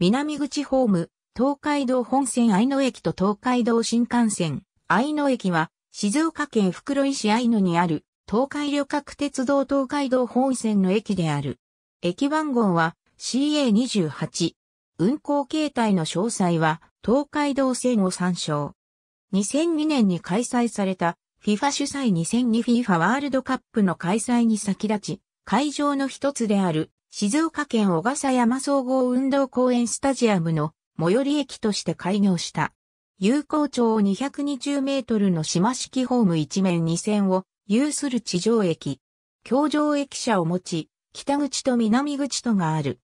南口ホーム、東海道本線愛野駅と東海道新幹線愛野駅は静岡県袋井市愛野にある東海旅客鉄道東海道本線の駅である。駅番号は CA28。運行形態の詳細は東海道線を参照。2002年に開催された FIFA 主催 2002FIFA ワールドカップの開催に先立ち、会場の一つである静岡県小笠山総合運動公園スタジアムの最寄り駅として開業した。有効町220メートルの島式ホーム一面2線を有する地上駅。京上駅舎を持ち、北口と南口とがある。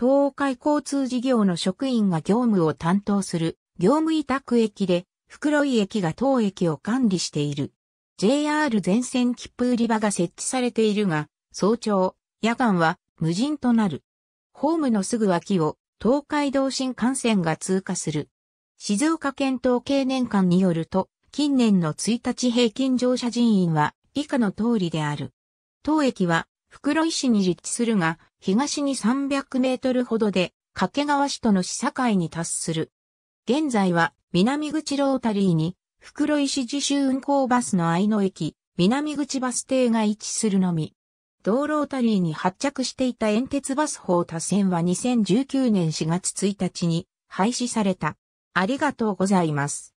東海交通事業の職員が業務を担当する業務委託駅で、袋井駅が当駅を管理している。JR 全線切符売り場が設置されているが、早朝、夜間は無人となる。ホームのすぐ脇を東海道新幹線が通過する。静岡県統計年間によると、近年の1日平均乗車人員は以下の通りである。当駅は袋井市に立地するが、東に300メートルほどで、掛川市との市境に達する。現在は南口ロータリーに袋井市自主運行バスの愛の駅、南口バス停が位置するのみ。道ロータリーに発着していた煙鉄バス法多線は2019年4月1日に廃止された。ありがとうございます。